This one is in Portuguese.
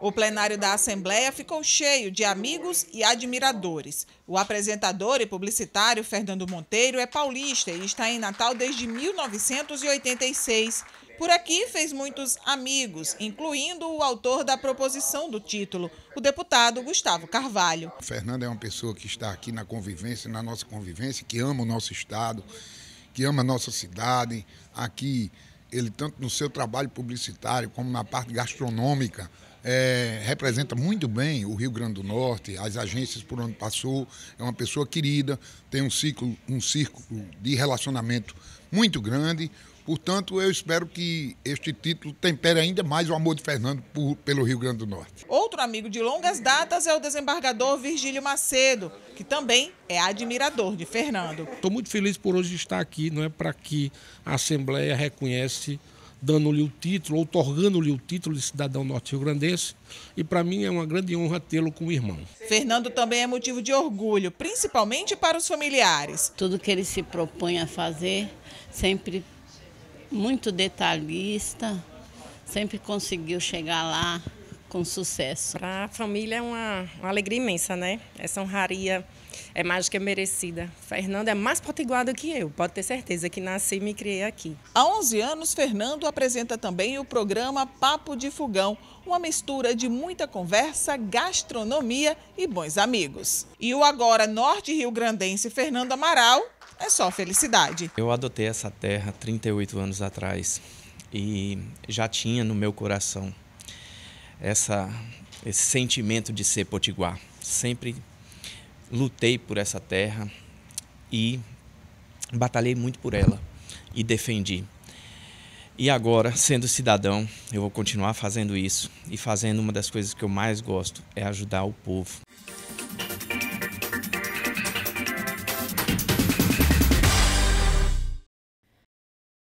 O plenário da Assembleia ficou cheio de amigos e admiradores. O apresentador e publicitário Fernando Monteiro é paulista e está em Natal desde 1986. Por aqui fez muitos amigos, incluindo o autor da proposição do título, o deputado Gustavo Carvalho. O Fernando é uma pessoa que está aqui na convivência, na nossa convivência, que ama o nosso estado, que ama a nossa cidade. Aqui ele tanto no seu trabalho publicitário como na parte gastronômica, é, representa muito bem o Rio Grande do Norte, as agências por onde passou, é uma pessoa querida, tem um ciclo, um círculo de relacionamento muito grande. Portanto, eu espero que este título tempere ainda mais o amor de Fernando por, pelo Rio Grande do Norte. Ou outro amigo de longas datas é o desembargador Virgílio Macedo, que também é admirador de Fernando. Estou muito feliz por hoje estar aqui, não é para que a Assembleia reconhece dando-lhe o título, outorgando-lhe o título de cidadão norte-riograndense, e para mim é uma grande honra tê-lo como irmão. Fernando também é motivo de orgulho, principalmente para os familiares. Tudo que ele se propõe a fazer, sempre muito detalhista, sempre conseguiu chegar lá com sucesso. Para a família é uma, uma, alegria imensa, né? Essa honraria é mágica é merecida. Fernando é mais potiguado que eu, pode ter certeza que nasci e me criei aqui. Há 11 anos, Fernando apresenta também o programa Papo de Fogão, uma mistura de muita conversa, gastronomia e bons amigos. E o agora norte rio-grandense Fernando Amaral é só felicidade. Eu adotei essa terra 38 anos atrás e já tinha no meu coração essa, esse sentimento de ser potiguar. Sempre lutei por essa terra e batalhei muito por ela e defendi. E agora, sendo cidadão, eu vou continuar fazendo isso e fazendo uma das coisas que eu mais gosto é ajudar o povo.